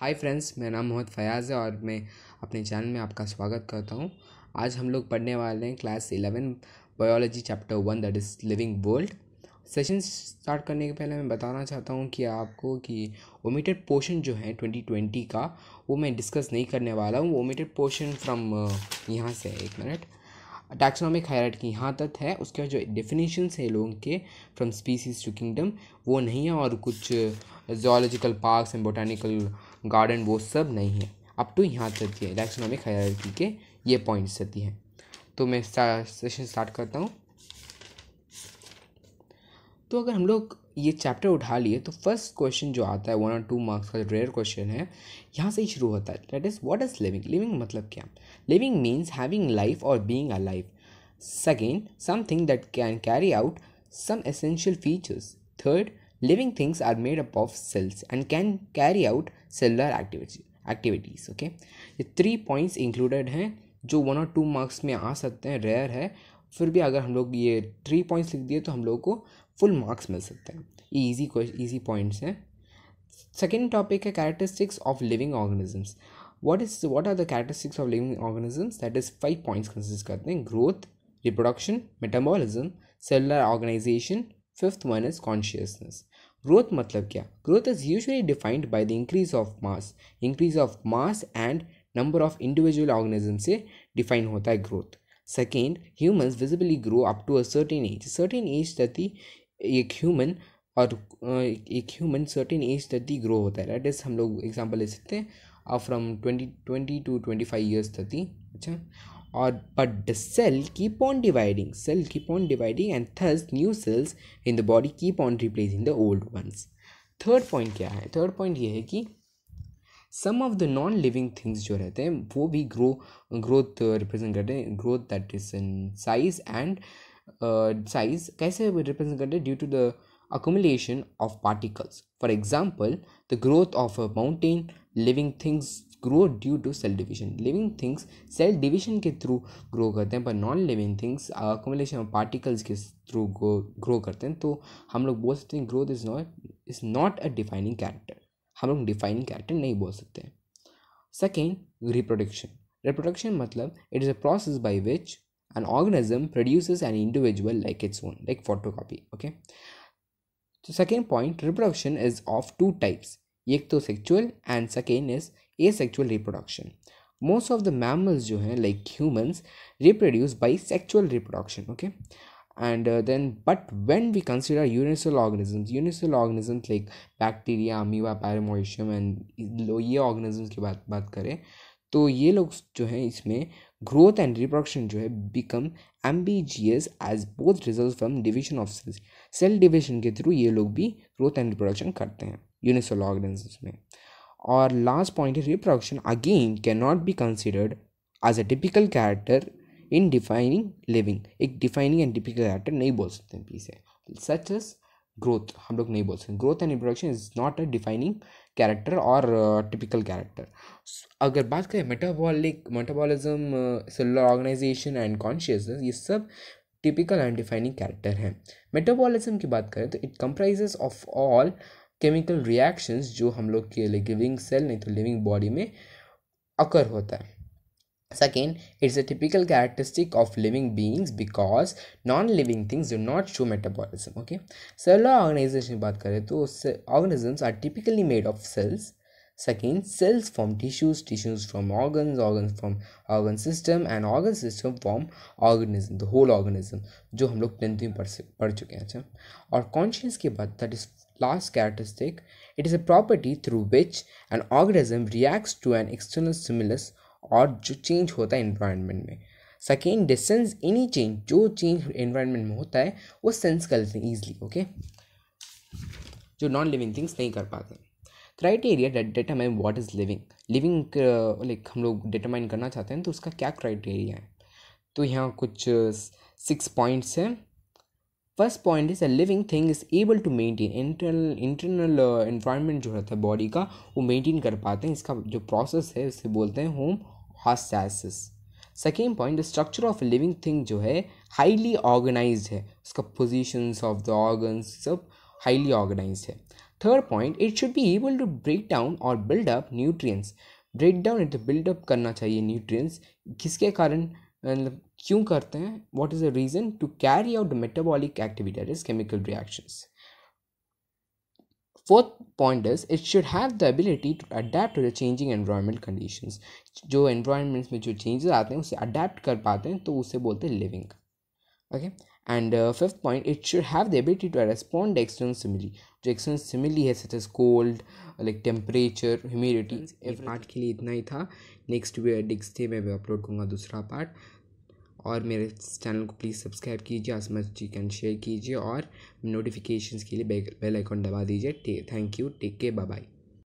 Hi friends मेरा नाम मोहम्मद फयाज़ है और मैं अपने चैनल में आपका स्वागत करता हूँ आज हम लोग पढ़ने वाले हैं class eleven biology chapter one that is living world session start करने के पहले मैं बताना चाहता हूँ कि आपको कि ओमिटेड पोर्शन जो है ट्वेंटी ट्वेंटी का वो मैं डिस्कस नहीं करने वाला हूँ ओमिटेड पोर्शन फ्रॉम यहाँ से एक मिनट टैक्सोनॉमिक की यहाँ तक है उसके बाद जो डेफिनेशंस है लोगों के फ्रॉम स्पीसीज टू किंगडम वो नहीं है और कुछ zoological parks and botanical garden वो सब नहीं है अप टू यहाँ तक ये टैक्सोनॉमिक हायरार्की के ये पॉइंट्स रहती हैं तो मैं सेशन स्टार्ट करता हूँ तो अगर हम लोग ये चैप्टर उठा लिए तो फर्स्ट क्वेश्चन जो आता है वन और टू मार्क्स का रेयर क्वेश्चन है यहाँ से ही शुरू होता है that is what is living living मतलब क्या लिविंग मीन्स हैविंग लाइफ और being a life second something that can carry out some essential features third living things are made up of cells and can carry out cellular activity activities okay ये three points included हैं जो one और two marks में आ सकते हैं rare है फिर भी अगर हम लोग ये थ्री पॉइंट्स लिख दिए तो हम लोग को फुल मार्क्स मिल सकते हैं ये ईजी क्वेश्चन ईजी पॉइंट्स हैं सेकेंड टॉपिक है characteristics of living organisms what is what are the characteristics of living organisms that is five points consist करते हैं growth reproduction metabolism cellular organization fifth one is consciousness growth मतलब क्या growth is usually defined by the increase of mass increase of mass and number of individual organism से define होता है growth second humans visibly grow up to a certain age certain age that the a और एक human certain age तक ही grow होता है date इस हम लोग एग्जाम्पल ले सकते हैं और from twenty twenty two twenty five years तक ही अच्छा और but the cell keep on dividing cell keep on dividing and there's new cells in the body keep on replacing the old ones third point क्या है third point ये है कि some of the non living things जो रहते हैं वो भी ग्रो ग्रोथ रिप्रेजेंट करते हैं growth that is in size and size कैसे रिप्रेजेंट करते हैं due to the accumulation of particles for example the growth of a mountain living things grow due to cell division living things cell division के through grow करते हैं पर non living things accumulation of particles के through grow करते हैं तो हम लोग बोल सकते हैं growth is not is not a defining character हम लोग डिफाइनिंग कैरेक्टर नहीं बोल सकते सेकेंड रिप्रोडक्शन रिप्रोडक्शन मतलब it is a process by which an organism produces an individual like its own like photo copy okay तो second point reproduction is of two types एक तो sexual and second is asexual reproduction most of the mammals जो हैं like humans reproduce by sexual reproduction okay and uh, then but when we consider unicellular organisms unicellular organisms like bacteria amoeba paramecium and ये organisms की बात बात करें तो ये लोग जो हैं इसमें ग्रोथ एंड रिप्रोडक्शन जो है become ambiguous as both result from division of cells cell division के थ्रू ये लोग भी ग्रोथ एंड रिप्रोडक्शन करते हैं यूनिसेल ऑर्गेनिजम्स में और लास्ट पॉइंट है reproduction again can not be considered as a typical character in defining living एक डिफाइनिंग एंड टिपिकल कैरेक्टर नहीं बोल सकते हैं पी से सच इज़ ग्रोथ हम लोग नहीं बोल सकते growth and introduction is not a defining character और टिपिकल कैरेक्टर अगर बात करें metabolic metabolism cellular organisation and consciousness ये सब टिपिकल एंड डिफाइनिंग कैरेक्टर हैं मेटाबॉलिज्म की बात करें तो it comprises of all chemical reactions जो हम लोग के लिविंग सेल नहीं तो लिविंग बॉडी में अकर होता है Second, it's a typical characteristic of living beings because non-living things do not show metabolism. Okay, cellular organization की बात करें organisms are typically made of cells. Second, cells form tissues, tissues from organs, organs from organ system and organ system form organism, the whole organism जो हम लोग tenth में पढ़ पढ़ चुके हैं अच्छा और that is last characteristic, it is a property through which an organism reacts to an external stimulus और जो चेंज होता है इन्वायरमेंट में सेकेंड डिस्टेंस एनी चेंज जो चेंज इन्वायरमेंट में होता है वो सेंस कर लेते हैं ईजिली ओके जो नॉन लिविंग थिंग्स नहीं कर पाते criteria that determine what is living living like हम लोग डिटरमाइन करना चाहते हैं तो उसका क्या क्राइटेरिया है तो यहाँ कुछ सिक्स uh, पॉइंट्स हैं first point is a living thing is able to maintain internal internal environment जो रहता है बॉडी का वो मेंटेन कर पाते हैं इसका जो प्रोसेस है उसे बोलते हैं homeostasis second point structure of living thing जो है हाईली ऑर्गेनाइज है उसका पोजिशंस ऑफ द ऑर्गन्स सब हाईली ऑर्गेनाइज है third point it should be able to break down और build up nutrients break down it build up करना चाहिए nutrients किसके कारण मतलब क्यों करते हैं what is the reason to carry out metabolic activity that chemical reactions fourth point is it should have the ability to adapt changing environment condition जो environments में जो चेंजेस आते हैं उसे अडेप्ट कर पाते हैं तो उसे बोलते हैं living okay and fifth point it should have the ability to respond external stimuli जो एक्सटर्नल सिमिली है such as cold like temperature humidity part के लिए इतना ही था नेक्स्ट डे में मैं अपलोड करूँगा दूसरा पार्ट और मेरे चैनल को प्लीज़ सब्सक्राइब कीजिए आसमा कैन शेयर कीजिए और नोटिफिकेशंस के लिए बेल आइकॉन दबा दीजिए thank you take care bye bye